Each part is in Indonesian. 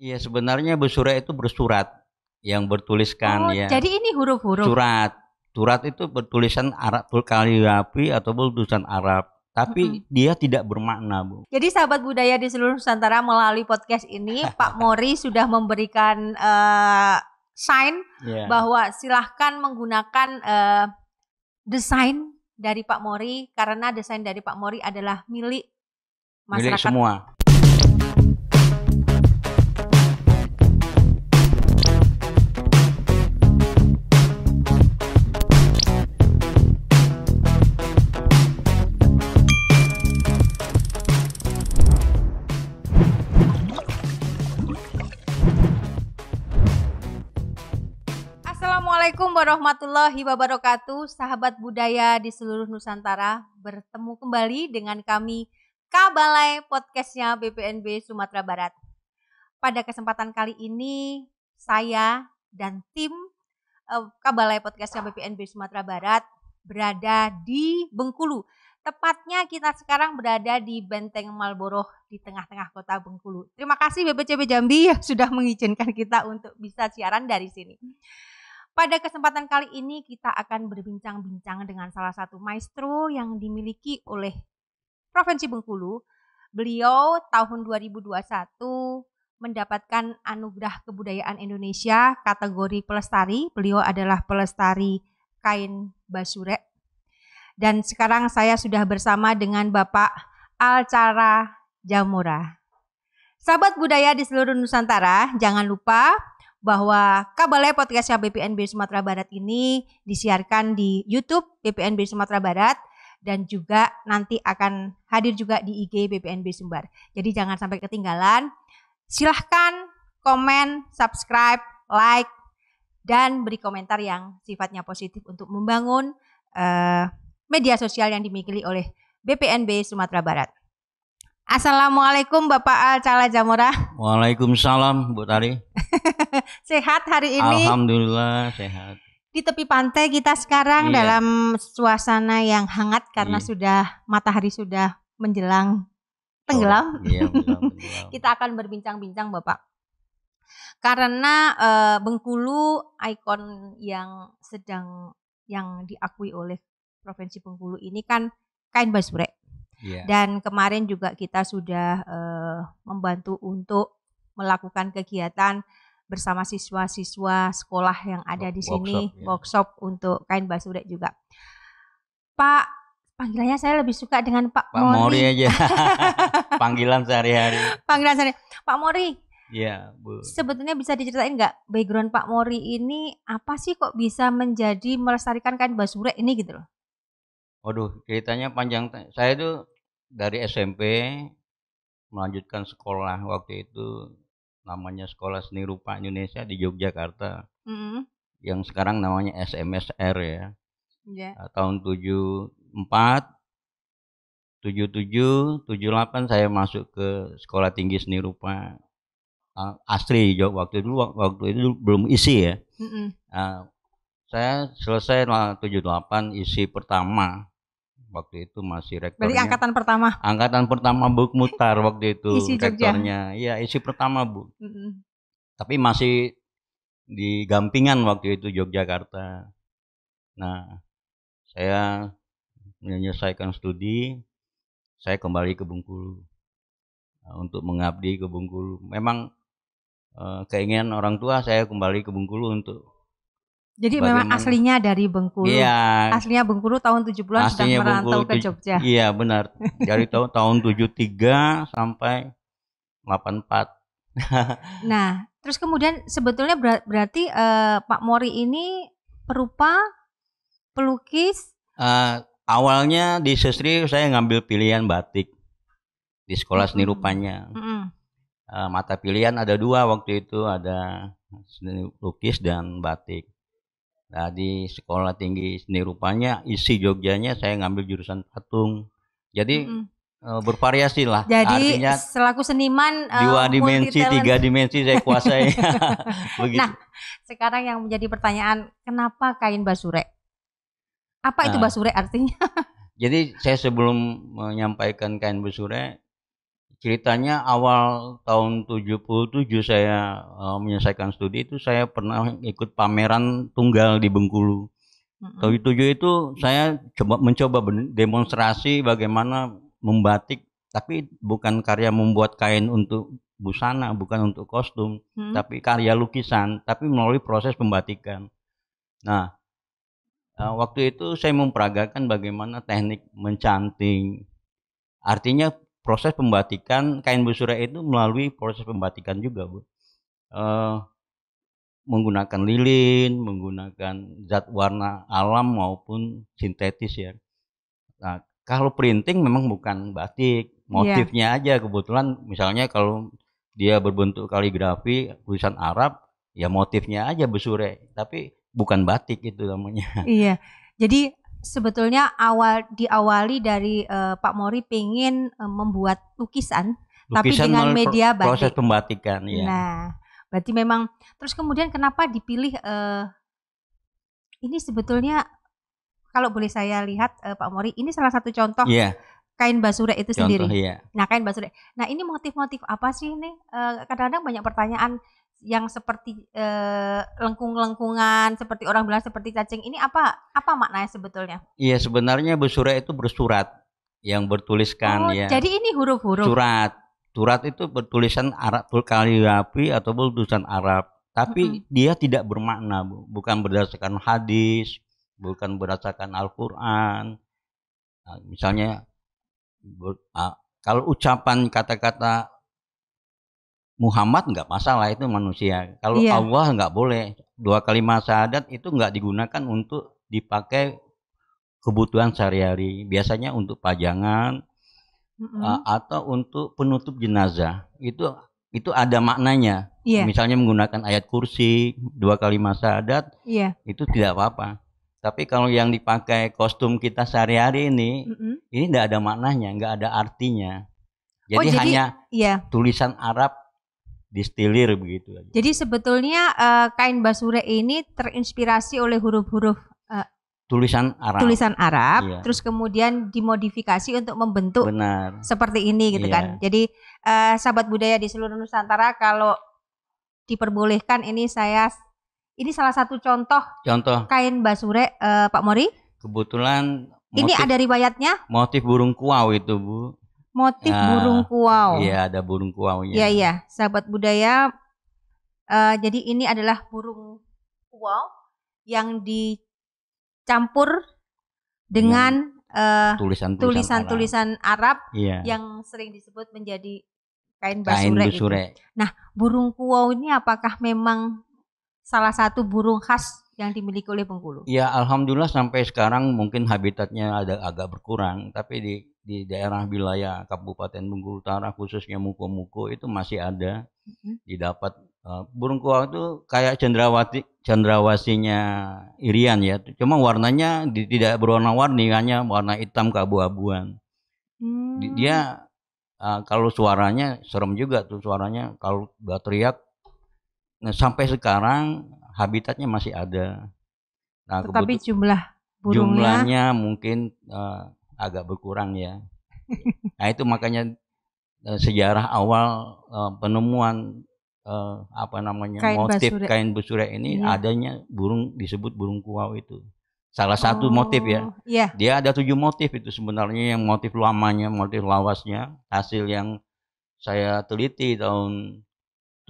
Iya sebenarnya bersurat itu bersurat yang bertuliskan oh, ya. Jadi ini huruf-huruf. Surat. Surat itu bertulisan Arab kaligrafi atau bertulisan Arab, tapi mm -hmm. dia tidak bermakna, Bu. Jadi sahabat budaya di seluruh Nusantara melalui podcast ini Pak Mori sudah memberikan uh, sign yeah. bahwa silahkan menggunakan uh, desain dari Pak Mori karena desain dari Pak Mori adalah milik masyarakat milik semua Assalamualaikum warahmatullahi wabarakatuh, sahabat budaya di seluruh Nusantara. Bertemu kembali dengan kami, Kabalai Podcastnya BPNB Sumatera Barat. Pada kesempatan kali ini, saya dan tim eh, Kabalai Podcastnya BPNB Sumatera Barat berada di Bengkulu. Tepatnya kita sekarang berada di Benteng Malboro di tengah-tengah kota Bengkulu. Terima kasih BPCB Jambi yang sudah mengizinkan kita untuk bisa siaran dari sini. Pada kesempatan kali ini kita akan berbincang-bincang dengan salah satu maestro yang dimiliki oleh Provinsi Bengkulu. Beliau tahun 2021 mendapatkan anugerah kebudayaan Indonesia kategori pelestari. Beliau adalah pelestari kain basurek. Dan sekarang saya sudah bersama dengan Bapak Alcara Jamura. Sahabat budaya di seluruh Nusantara, jangan lupa bahwa Kabale Podcastnya BPNB Sumatera Barat ini disiarkan di YouTube BPNB Sumatera Barat dan juga nanti akan hadir juga di IG BPNB Sumbar. Jadi jangan sampai ketinggalan. Silahkan komen, subscribe, like, dan beri komentar yang sifatnya positif untuk membangun uh, media sosial yang dimiliki oleh BPNB Sumatera Barat. Assalamualaikum Bapak Al Cala Jamora. Waalaikumsalam Bu Tari. sehat hari ini? Alhamdulillah sehat. Di tepi pantai kita sekarang iya. dalam suasana yang hangat karena iya. sudah matahari sudah menjelang tenggelam. Oh, iya, kita akan berbincang-bincang Bapak. Karena uh, Bengkulu ikon yang sedang yang diakui oleh Provinsi Bengkulu ini kan kain basure. Yeah. Dan kemarin juga kita sudah uh, membantu untuk melakukan kegiatan bersama siswa-siswa sekolah yang ada di workshop, sini ya. workshop untuk kain basura juga. Pak panggilannya saya lebih suka dengan Pak, Pak Mori. Mori aja. Panggilan sehari-hari. Panggilan sehari. Pak Mori. Iya, Bu. Sebetulnya bisa diceritain nggak background Pak Mori ini apa sih kok bisa menjadi melestarikan kain basura ini gitu loh? Waduh, ceritanya panjang. Saya itu dari SMP melanjutkan sekolah waktu itu namanya Sekolah Seni Rupa Indonesia di Yogyakarta. Mm -hmm. Yang sekarang namanya SMSR ya. Yeah. Ya. Tahun 74 77 78 saya masuk ke Sekolah Tinggi Seni Rupa ah, Astri waktu dulu waktu itu belum isi ya. Mm -hmm. uh, saya selesai 78 isi pertama waktu itu masih rektornya. Berarti angkatan pertama. Angkatan pertama Bu Mutar waktu itu isi rektornya. Iya, isi pertama, Bu. Mm -hmm. Tapi masih di Gampingan waktu itu Yogyakarta. Nah, saya menyelesaikan studi, saya kembali ke Bengkulu nah, untuk mengabdi ke Bengkulu. Memang eh, keinginan orang tua saya kembali ke Bengkulu untuk jadi Bagaimana? memang aslinya dari Bengkulu. Iya. Aslinya Bengkulu tahun 70-an sudah merantau Bengkulu, ke Jogja. Iya, benar. Dari tahun tahun 73 sampai 84. nah, terus kemudian sebetulnya ber berarti uh, Pak Mori ini perupa pelukis uh, awalnya di Sestri saya ngambil pilihan batik di sekolah seni rupanya. Mm -hmm. uh, mata pilihan ada dua waktu itu, ada seni lukis dan batik Nah di sekolah tinggi seni rupanya isi Jogjanya saya ngambil jurusan patung. Jadi mm -hmm. bervariasi lah. Jadi Artinya, selaku seniman eh, dua dimensi, tiga dimensi saya kuasai. Nah, sekarang yang menjadi pertanyaan, kenapa kain basure? Apa itu nah. basure artinya? jadi saya sebelum menyampaikan kain basure, ceritanya awal tahun 77 saya uh, menyelesaikan studi itu saya pernah ikut pameran tunggal di Bengkulu. Mm-hmm. Tahun 77 itu saya coba mencoba demonstrasi bagaimana membatik tapi bukan karya membuat kain untuk busana, bukan untuk kostum, hmm. tapi karya lukisan, tapi melalui proses pembatikan. Nah, eh, waktu itu saya memperagakan bagaimana teknik mencanting. Artinya proses pembatikan kain busure itu melalui proses pembatikan juga bu uh, menggunakan lilin menggunakan zat warna alam maupun sintetis ya nah, kalau printing memang bukan batik iya. motifnya yeah. aja kebetulan misalnya kalau dia berbentuk kaligrafi tulisan Arab ya motifnya aja besure tapi bukan batik itu namanya iya jadi sebetulnya awal diawali dari uh, Pak Mori pengen uh, eh, membuat lukisan, lukisan tapi dengan media batik. Proses pembatikan, ya. Nah, berarti memang terus kemudian kenapa dipilih uh, ini sebetulnya kalau boleh saya lihat uh, Pak Mori, ini salah satu contoh yeah. kain basura itu Contoh, sendiri. Yeah. Nah, kain basura. Nah, ini motif-motif apa sih ini? uh, kadang -kadang banyak pertanyaan yang seperti eh, lengkung-lengkungan seperti orang bilang seperti cacing ini apa apa maknanya sebetulnya? Iya sebenarnya bersurat itu bersurat yang bertuliskan oh, ya. Jadi ini huruf-huruf. Surat surat itu bertulisan Arab kaligrafi atau bertulisan Arab tapi mm -hmm. dia tidak bermakna bukan berdasarkan hadis bukan berdasarkan Al-Quran nah, misalnya ber, ah, kalau ucapan kata-kata Muhammad nggak masalah itu manusia. Kalau yeah. Allah nggak boleh. Dua kalimat syahadat itu nggak digunakan untuk dipakai kebutuhan sehari-hari. Biasanya untuk pajangan mm -hmm. atau untuk penutup jenazah. Itu itu ada maknanya. Yeah. Misalnya menggunakan ayat kursi, dua kalimat syahadat, yeah. itu tidak apa-apa. Tapi kalau yang dipakai kostum kita sehari-hari ini, mm -hmm. ini tidak ada maknanya, nggak ada artinya. Jadi, oh, jadi hanya yeah. tulisan Arab distilir begitu. Jadi sebetulnya uh, kain basure ini terinspirasi oleh huruf-huruf uh, tulisan Arab. Tulisan Arab, iya. terus kemudian dimodifikasi untuk membentuk Benar. seperti ini gitu iya. kan. Jadi uh, sahabat budaya di seluruh Nusantara kalau diperbolehkan ini saya ini salah satu contoh contoh kain basure uh, Pak Mori. Kebetulan motif, ini ada riwayatnya. Motif burung kuau itu, Bu motif nah, burung kuau. Iya, ada burung kuaunya. Iya, iya, sahabat budaya. Uh, jadi ini adalah burung kuau yang dicampur dengan iya. eh, tulisan-tulisan uh, Arab, Arab iya. yang sering disebut menjadi kain basure. Nah, burung kuau ini apakah memang salah satu burung khas yang dimiliki oleh Bengkulu? Ya, alhamdulillah sampai sekarang mungkin habitatnya ada agak berkurang, tapi di di daerah wilayah Kabupaten Bengkulu Utara khususnya Muko-Muko itu masih ada mm-hmm. didapat uh, burung kuah itu kayak cendrawati cendrawasinya irian ya, cuma warnanya di, tidak berwarna-warni hanya warna hitam keabu-abuan. Mm. Dia uh, kalau suaranya serem juga tuh suaranya kalau udah teriak Nah, sampai sekarang habitatnya masih ada. Nah, Tetapi jumlah burungnya jumlahnya mungkin uh, agak berkurang ya. nah itu makanya uh, sejarah awal uh, penemuan uh, apa namanya kain motif basure. kain besure ini iya. adanya burung disebut burung kuau itu salah satu oh, motif ya. Oh, iya. Dia ada tujuh motif itu sebenarnya yang motif lamanya, motif lawasnya, hasil yang saya teliti tahun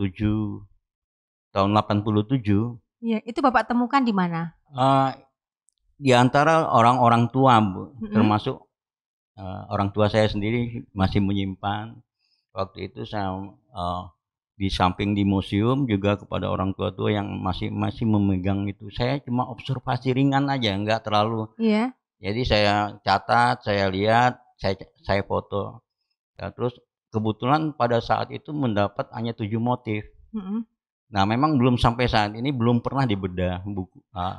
7 tahun 87. Iya, itu Bapak temukan di mana? Uh, di antara orang-orang tua, Bu, mm -hmm. termasuk uh, orang tua saya sendiri masih menyimpan. Waktu itu saya uh, di samping di museum juga kepada orang tua-tua yang masih masih memegang itu. Saya cuma observasi ringan aja, nggak terlalu. Iya. Jadi saya catat, saya lihat, saya saya foto. Ya, terus kebetulan pada saat itu mendapat hanya tujuh motif. Mm -hmm. Nah, memang belum sampai saat ini belum pernah dibedah buku uh,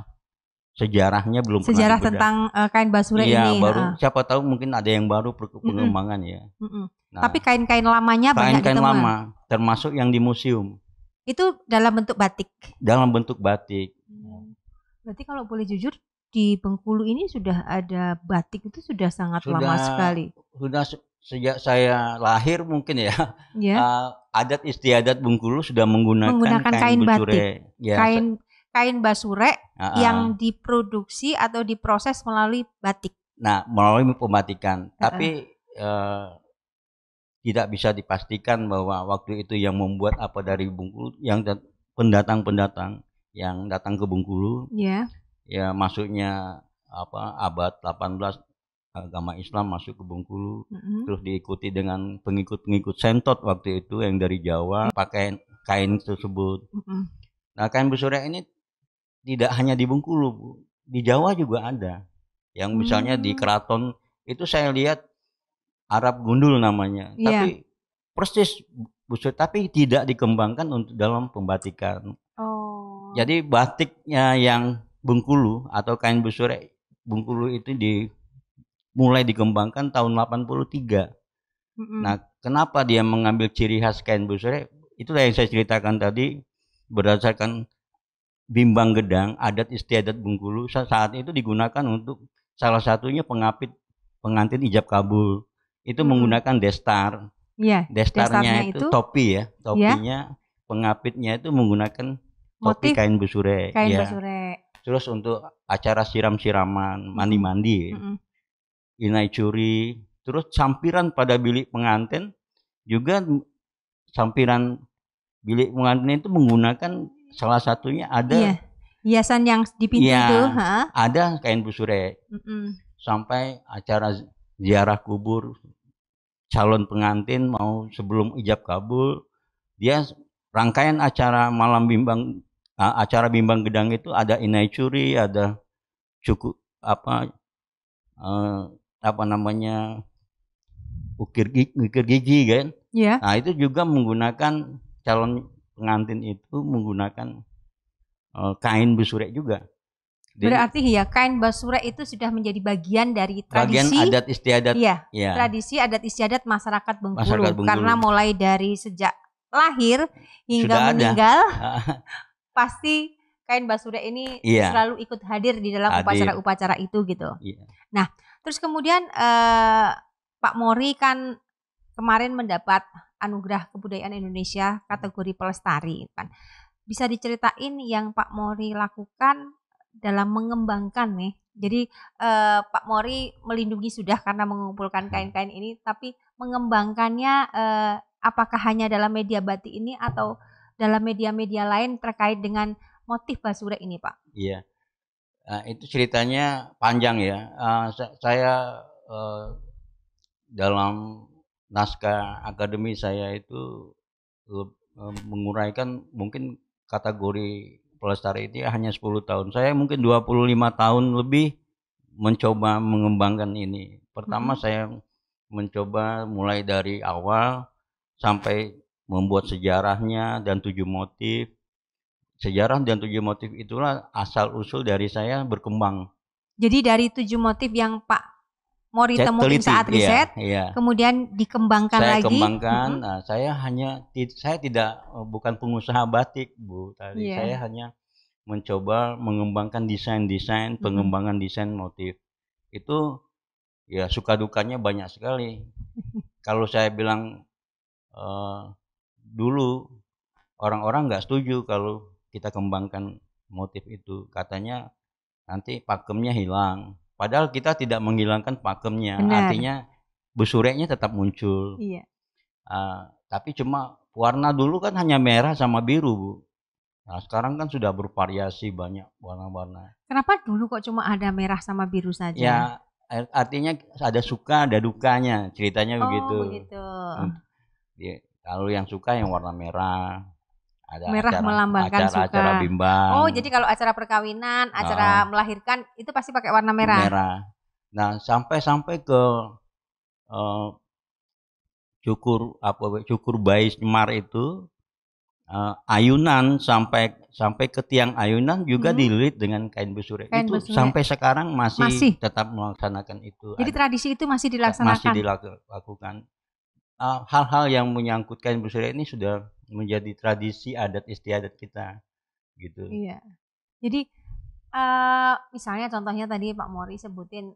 sejarahnya belum sejarah pernah dibedah. tentang uh, kain basura iya, ini. baru nah. siapa tahu mungkin ada yang baru perkembangan mm ya. Nah, Tapi kain-kain lamanya kain -kain banyak Kain-kain gitu, lama, termasuk yang di museum. Itu dalam bentuk batik. Dalam bentuk batik. Hmm. Berarti kalau boleh jujur di Bengkulu ini sudah ada batik itu sudah sangat sudah, lama sekali. Sudah sejak saya lahir mungkin ya, ya. Uh, adat istiadat Bengkulu sudah menggunakan, menggunakan kain, kain batik, ya, kain kain basure uh, uh, yang diproduksi atau diproses melalui batik. Nah, melalui pembatikan, uh, tapi uh, tidak bisa dipastikan bahwa waktu itu yang membuat apa dari Bengkulu, yang pendatang-pendatang yang datang ke Bengkulu, ya, ya maksudnya apa abad 18 agama Islam masuk ke Bengkulu mm-hmm. terus diikuti dengan pengikut-pengikut sentot waktu itu yang dari Jawa pakai kain tersebut. Mm-hmm. Nah kain busur ini tidak hanya di Bengkulu, Bu. di Jawa juga ada. Yang misalnya mm-hmm. di mm. keraton itu saya lihat Arab gundul namanya, yeah. tapi persis busur tapi tidak dikembangkan untuk dalam pembatikan. Oh. Jadi batiknya yang Bengkulu atau kain busur Bengkulu itu di mulai dikembangkan tahun 83. Mm-hmm. Nah, kenapa dia mengambil ciri khas kain busure? Itu yang saya ceritakan tadi berdasarkan bimbang gedang adat istiadat Bengkulu saat itu digunakan untuk salah satunya pengapit pengantin ijab kabul. Itu mm-hmm. menggunakan destar. Iya. Yeah, destarnya, destarnya itu, itu topi ya, iya. topinya yeah. pengapitnya itu menggunakan topi Motif. kain busure. Kain ya. busure. Terus untuk acara siram-siraman, mandi-mandi. Mm-hmm inai curi, terus sampiran pada bilik pengantin juga sampiran bilik pengantin itu menggunakan salah satunya ada iya. hiasan yang di pintu ya, itu, ha? ada kain busure. Mm -mm. Sampai acara ziarah kubur calon pengantin mau sebelum ijab kabul, dia rangkaian acara malam bimbang acara bimbang gedang itu ada inai curi, ada cukup apa eh, apa namanya ukir gigi, ukir gigi kan. Iya. Nah itu juga menggunakan calon pengantin itu menggunakan uh, kain busurek juga. Jadi, Berarti ya kain basurek itu sudah menjadi bagian dari tradisi bagian adat istiadat. Iya, ya. tradisi adat istiadat masyarakat Bengkulu, masyarakat Bengkulu karena mulai dari sejak lahir hingga sudah meninggal pasti kain basurek ini ya. selalu ikut hadir di dalam upacara-upacara itu gitu. Ya. Nah, Terus kemudian eh, Pak Mori kan kemarin mendapat anugerah kebudayaan Indonesia kategori pelestari kan. Bisa diceritain yang Pak Mori lakukan dalam mengembangkan nih. Jadi eh, Pak Mori melindungi sudah karena mengumpulkan hmm. kain-kain ini, tapi mengembangkannya eh, apakah hanya dalam media batik ini atau dalam media-media lain terkait dengan motif basura ini, Pak? Iya. Nah, itu ceritanya panjang ya. Uh, saya uh, dalam naskah akademi saya itu uh, menguraikan mungkin kategori pelestari itu ya hanya 10 tahun. Saya mungkin 25 tahun lebih mencoba mengembangkan ini. Pertama hmm. saya mencoba mulai dari awal sampai membuat sejarahnya dan tujuh motif sejarah dan tujuh motif itulah asal usul dari saya berkembang. Jadi dari tujuh motif yang Pak Mori Cek, saat iya, riset, iya, iya. kemudian dikembangkan saya lagi. Saya kembangkan. Mm -hmm. nah, saya hanya saya tidak eh, bukan pengusaha batik, Bu. Tadi yeah. saya hanya mencoba mengembangkan desain-desain, pengembangan mm -hmm. desain motif. Itu ya suka dukanya banyak sekali. Kalau saya bilang uh, dulu orang-orang nggak setuju kalau kita kembangkan motif itu katanya nanti pakemnya hilang padahal kita tidak menghilangkan pakemnya Benar. artinya busureknya tetap muncul iya. uh, tapi cuma warna dulu kan hanya merah sama biru bu nah sekarang kan sudah bervariasi banyak warna-warna kenapa dulu kok cuma ada merah sama biru saja ya er, artinya ada suka ada dukanya ceritanya oh, begitu, begitu. Hmm. Ya, kalau yang suka yang warna merah ada merah acara, melambangkan acara, suka. Acara bimbang. Oh, jadi kalau acara perkawinan, acara uh, melahirkan itu pasti pakai warna merah. Merah. Nah, sampai-sampai ke uh, cukur apa cukur bayi semar itu uh, ayunan sampai sampai ke tiang ayunan juga hmm. dililit dengan kain busur itu busure. sampai sekarang masih, masih tetap melaksanakan itu. Jadi tradisi itu masih dilaksanakan. Masih dilakukan. Eh, hal-hal uh, yang menyangkut kain busur ini sudah menjadi tradisi adat istiadat kita gitu. Iya. Jadi uh, misalnya contohnya tadi Pak Mori sebutin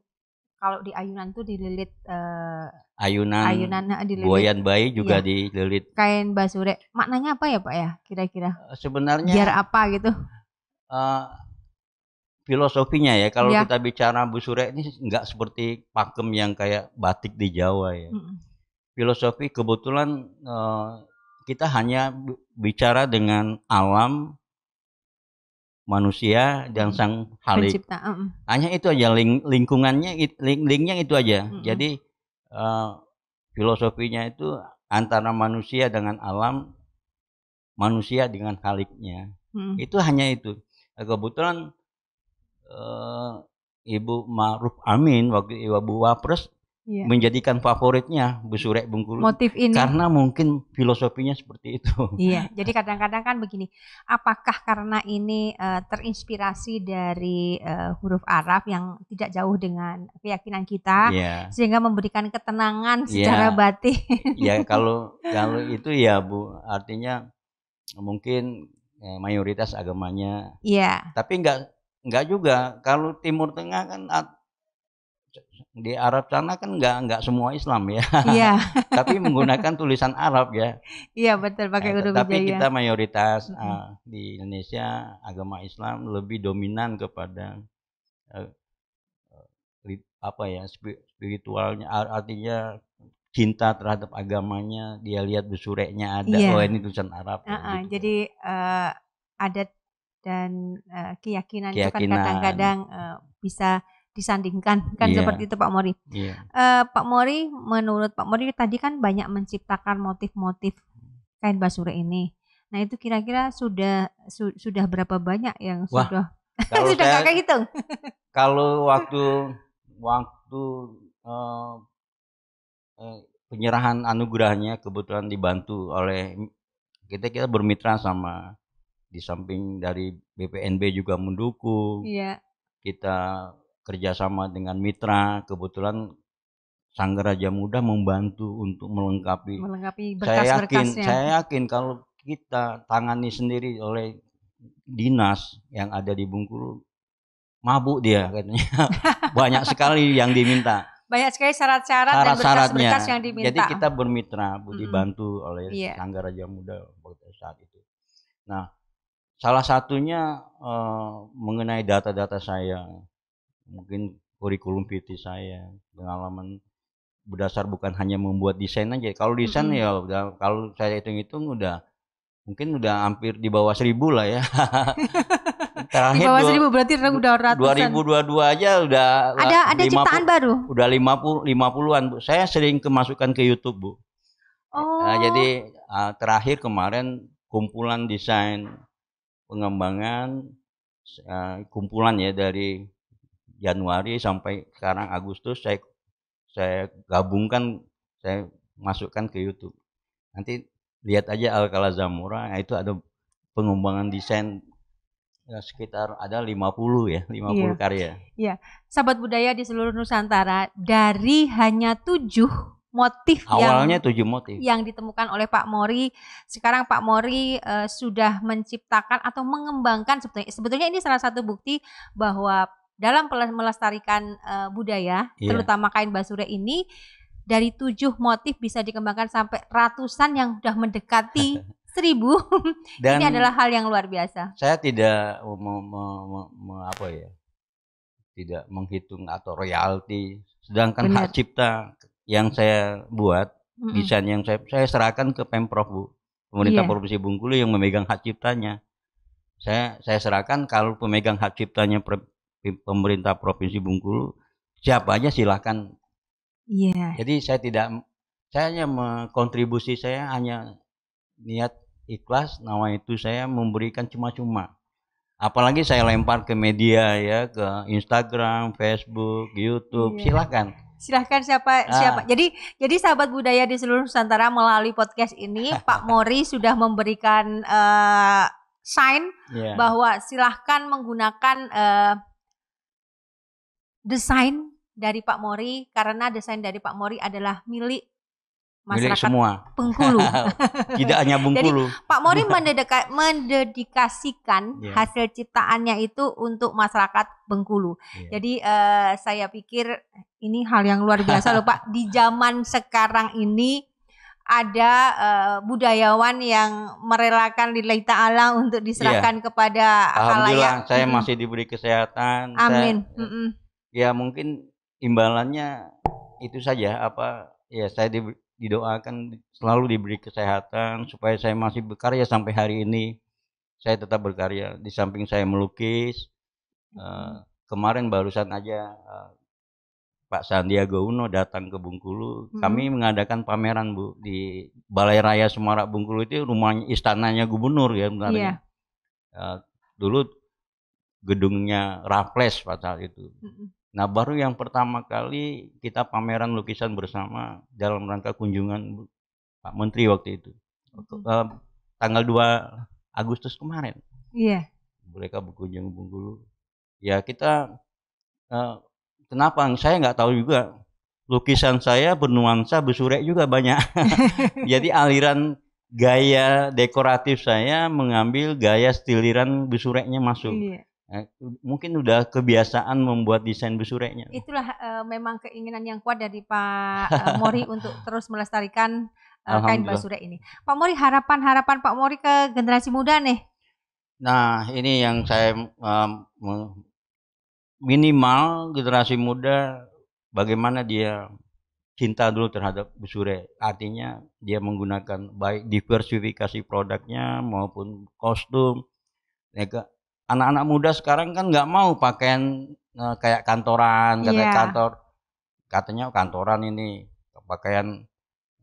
kalau di ayunan tuh dililit uh, ayunan ayunan dililit buayan bayi juga iya, dililit kain basure. Maknanya apa ya Pak ya kira-kira? Sebenarnya biar apa gitu? Uh, filosofinya ya kalau ya. kita bicara busure ini enggak seperti pakem yang kayak batik di Jawa ya. Mm -mm. Filosofi kebetulan uh, kita hanya bicara dengan alam manusia dan hmm. sang halik. Pencipta. Um. Hanya itu aja ling lingkungannya ling lingnya itu aja. -hmm. Jadi uh, filosofinya itu antara manusia dengan alam, manusia dengan haliknya. Mm. Itu hanya itu. Kebetulan uh, Ibu Ma'ruf Amin waktu Ibu Wapres yeah. menjadikan favoritnya besurek Bengkulu. Motif ini. Karena mungkin filosofinya seperti itu. Iya, jadi kadang-kadang kan begini, apakah karena ini uh, terinspirasi dari uh, huruf Arab yang tidak jauh dengan keyakinan kita yeah. sehingga memberikan ketenangan iya. secara yeah. batin. yeah, kalau kalau itu ya Bu, artinya mungkin eh, mayoritas agamanya. Iya. Yeah. Tapi enggak enggak juga kalau Timur Tengah kan di Arab sana kan nggak nggak semua Islam ya. Iya. tapi menggunakan tulisan Arab ya. Iya betul pakai nah, huruf Arab. Tapi iya. kita mayoritas mm -hmm. uh, di Indonesia agama Islam lebih dominan kepada uh, apa ya spiritualnya artinya cinta terhadap agamanya dia lihat besureknya ada yeah. oh ini tulisan Arab. Uh -uh, gitu. Jadi uh, adat dan uh, keyakinan, keyakinan itu kan kadang-kadang uh, bisa disandingkan kan yeah. seperti itu Pak Mori. Yeah. Iya. Uh, Pak Mori menurut Pak Mori tadi kan banyak menciptakan motif-motif kain basure ini. Nah itu kira-kira sudah su sudah berapa banyak yang Wah, sudah kalau sudah saya, kakak hitung? kalau waktu waktu uh, eh, penyerahan anugerahnya kebetulan dibantu oleh kita kita bermitra sama di samping dari BPNB juga mendukung. Iya. Yeah. Kita kerjasama dengan mitra kebetulan Sanggar Raja Muda membantu untuk melengkapi. Melengkapi berkas-berkasnya. Saya yakin, saya yakin kalau kita tangani sendiri oleh dinas yang ada di Bungkulu, mabuk dia katanya. Banyak sekali yang diminta. Banyak sekali syarat-syarat dan berkas-berkas yang diminta. Jadi kita bermitra, dibantu mm -hmm. oleh yeah. Sanggar Raja Muda waktu saat itu. Nah, salah satunya uh, mengenai data-data saya mungkin kurikulum PT saya pengalaman berdasar bukan hanya membuat desain aja kalau desain mm-hmm. ya kalau saya hitung-hitung udah mungkin udah hampir di bawah seribu lah ya terakhir di bawah dua, seribu berarti udah ratusan 2022 aja udah ada ada 50, ciptaan baru udah 50 lima puluhan Bu saya sering kemasukan ke YouTube Bu nah, oh. nah, jadi ah, terakhir kemarin kumpulan desain pengembangan ah, kumpulan ya dari Januari sampai sekarang Agustus saya saya gabungkan saya masukkan ke YouTube. Nanti lihat aja Alcala Zamora nah itu ada pengembangan desain ya, sekitar ada 50 ya, 50 iya. karya. Iya. Sahabat budaya di seluruh Nusantara dari hanya tujuh motif awalnya yang, tujuh motif yang ditemukan oleh Pak Mori. Sekarang Pak Mori e, sudah menciptakan atau mengembangkan sebetulnya sebetulnya ini salah satu bukti bahwa dalam melestarikan uh, budaya, yeah. terutama kain basure ini dari tujuh motif bisa dikembangkan sampai ratusan yang sudah mendekati seribu. Dan ini adalah hal yang luar biasa. Saya tidak mau, mau, mau, mau apa ya, tidak menghitung atau royalti. Sedangkan Benar. hak cipta yang saya buat, mm hmm desain yang saya saya serahkan ke pemprov bu, pemerintah yeah. provinsi Bungkulu yang memegang hak ciptanya. Saya saya serahkan kalau pemegang hak ciptanya pemerintah provinsi bungkulu siapa aja silahkan. Iya. Yeah. Jadi saya tidak saya hanya mengkontribusi saya hanya niat ikhlas nama itu saya memberikan cuma-cuma. Apalagi saya lempar ke media ya ke Instagram, Facebook, YouTube, yeah. silahkan silahkan siapa ah. siapa jadi jadi sahabat budaya di seluruh Nusantara melalui podcast ini Pak Mori sudah memberikan uh, sign yeah. bahwa silahkan menggunakan uh, desain dari Pak Mori karena desain dari Pak Mori adalah milik masyarakat semua. Bengkulu. Tidak hanya Bengkulu. Jadi, Pak Mori mendedikasikan yeah. hasil ciptaannya itu untuk masyarakat Bengkulu. Yeah. Jadi uh, saya pikir ini hal yang luar biasa loh Pak di zaman sekarang ini ada uh, budayawan yang merelakan lillahi ta'ala untuk diserahkan yeah. kepada Alhamdulillah, halayak. saya masih diberi kesehatan. Amin. Saya, mm -mm ya mungkin imbalannya itu saja apa ya saya di, didoakan selalu diberi kesehatan supaya saya masih berkarya sampai hari ini saya tetap berkarya di samping saya melukis uh, kemarin barusan aja uh, Pak Sandiaga Uno datang ke bungkulu hmm. kami mengadakan pameran Bu di Balai Raya Semarang bungkulu itu rumahnya istananya gubernur ya sebenarnya yeah. Iya. uh, dulu gedungnya Raffles pada itu hmm. Nah, baru yang pertama kali kita pameran lukisan bersama dalam rangka kunjungan Pak Menteri waktu itu. Untuk, uh, hmm. eh, tanggal 2 Agustus kemarin. Iya. Mereka berkunjung Bengkulu. Ya, kita uh, kenapa saya nggak tahu juga. Lukisan saya bernuansa besurek juga banyak. Jadi aliran gaya dekoratif saya mengambil gaya stiliran besureknya masuk. Iya. Eh, mungkin udah kebiasaan membuat desain besurenya. Itulah e, memang keinginan yang kuat dari Pak eh, Mori untuk terus melestarikan e, kain basure ini. Pak Mori harapan-harapan Pak Mori ke generasi muda nih. Nah, ini yang saya e, minimal generasi muda bagaimana dia cinta dulu terhadap besure. Artinya dia menggunakan baik diversifikasi produknya maupun kostum mereka anak-anak muda sekarang kan nggak mau pakaian uh, kayak kantoran, katanya yeah. kantor, katanya kantoran ini pakaian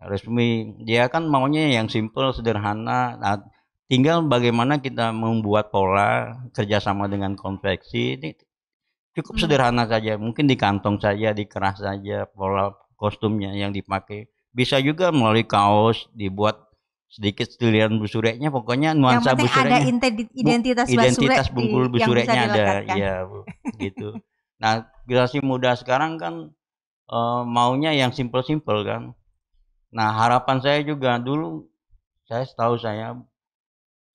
resmi. Dia kan maunya yang simple, sederhana. Nah, tinggal bagaimana kita membuat pola kerjasama dengan konveksi ini cukup hmm. sederhana saja. Mungkin di kantong saja, di keras saja pola kostumnya yang dipakai. Bisa juga melalui kaos dibuat sedikit seliran busureknya pokoknya nuansa yang busureknya ada identitas bu, identitas bungkul busureknya ada ya bu, gitu nah generasi muda sekarang kan e, maunya yang simple simple kan nah harapan saya juga dulu saya tahu saya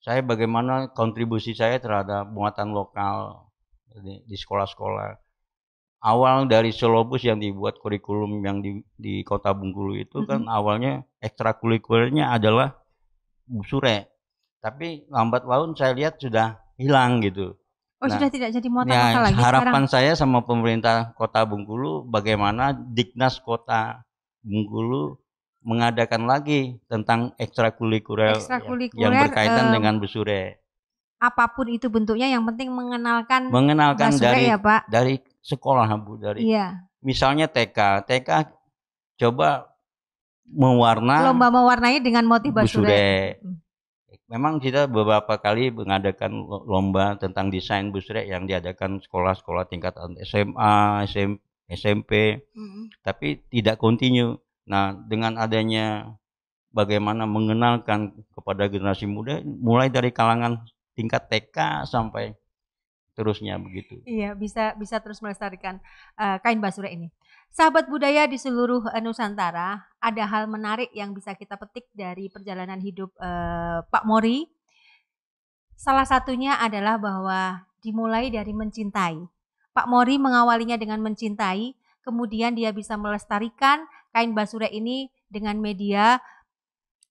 saya bagaimana kontribusi saya terhadap muatan lokal di, sekolah-sekolah awal dari silobus yang dibuat kurikulum yang di, di kota Bungkulu itu mm -hmm. kan awalnya ekstrakurikulernya adalah busure. Tapi lambat laun saya lihat sudah hilang gitu. Oh nah, sudah tidak jadi muatan ya, lagi Harapan saya sama pemerintah Kota Bungkulu, bagaimana Diknas Kota Bungkulu mengadakan lagi tentang ekstrakurikuler yang berkaitan um, dengan busure. Apapun itu bentuknya, yang penting mengenalkan mengenalkan dari ya, Pak. dari sekolah bu dari. Iya. Misalnya TK, TK coba mewarna lomba mewarnai dengan motif busure. busure. Memang kita beberapa kali mengadakan lomba tentang desain busure yang diadakan sekolah-sekolah tingkat SMA, SM, SMP, mm -hmm. tapi tidak kontinu. Nah, dengan adanya bagaimana mengenalkan kepada generasi muda mulai dari kalangan tingkat TK sampai terusnya begitu. Iya, bisa bisa terus melestarikan uh, kain basura ini. Sahabat budaya di seluruh eh, Nusantara, ada hal menarik yang bisa kita petik dari perjalanan hidup uh, Pak Mori. Salah satunya adalah bahwa dimulai dari mencintai. Pak Mori mengawalinya dengan mencintai, kemudian dia bisa melestarikan kain basura ini dengan media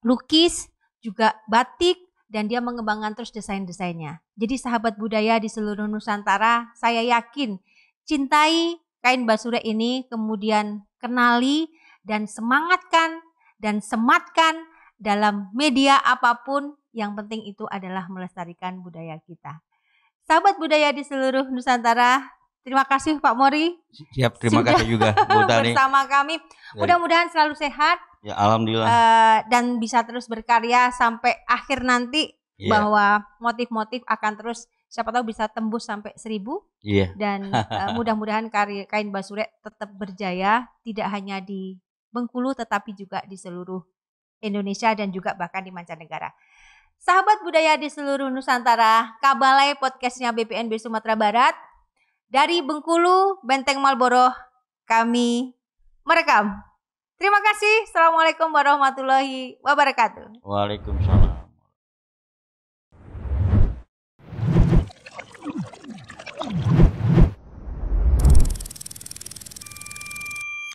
lukis, juga batik, dan dia mengembangkan terus desain-desainnya. Jadi sahabat budaya di seluruh Nusantara, saya yakin cintai kain basura ini, kemudian kenali dan semangatkan dan sematkan dalam media apapun yang penting itu adalah melestarikan budaya kita. Sahabat budaya di seluruh Nusantara, Terima kasih Pak Mori. Siap, terima Sudah kasih juga bersama kami. Mudah-mudahan selalu sehat. Ya, alhamdulillah. Uh, dan bisa terus berkarya sampai akhir nanti yeah. bahwa motif-motif akan terus siapa tahu bisa tembus sampai seribu. Iya. Yeah. Dan uh, mudah-mudahan karya kain basure tetap berjaya tidak hanya di Bengkulu tetapi juga di seluruh Indonesia dan juga bahkan di mancanegara. Sahabat budaya di seluruh Nusantara, Kabalai podcastnya BPNB Sumatera Barat dari Bengkulu, Benteng Malboro, kami merekam. Terima kasih. Assalamualaikum warahmatullahi wabarakatuh. Waalaikumsalam. you